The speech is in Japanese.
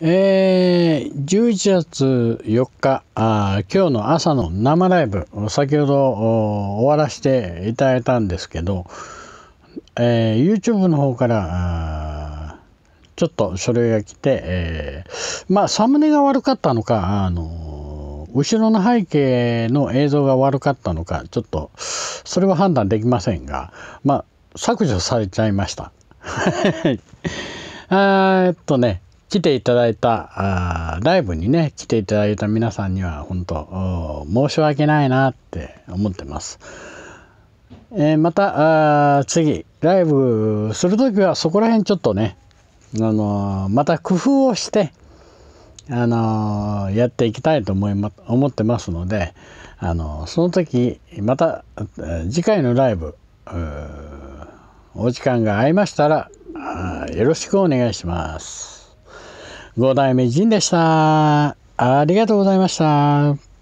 えー、11月4日あ、今日の朝の生ライブ、先ほど終わらせていただいたんですけど、えー、YouTube の方から、ちょっと書類が来て、えー、まあ、サムネが悪かったのか、あの後ろの背景の映像が悪かったのか、ちょっと、それは判断できませんが、まあ、削除されちゃいました。えっとね、来ていただいた、あライブにね、来ていただいた皆さんには、本当申し訳ないなって思ってます。えー、また、あ次、ライブする時は、そこら辺ちょっとね、あのー、また工夫をして、あのー、やっていきたいと思い、ま、思ってますので、あのその時、また、次回のライブ、お時間が合いましたら、よろしくお願いします。五代目仁でした。ありがとうございました。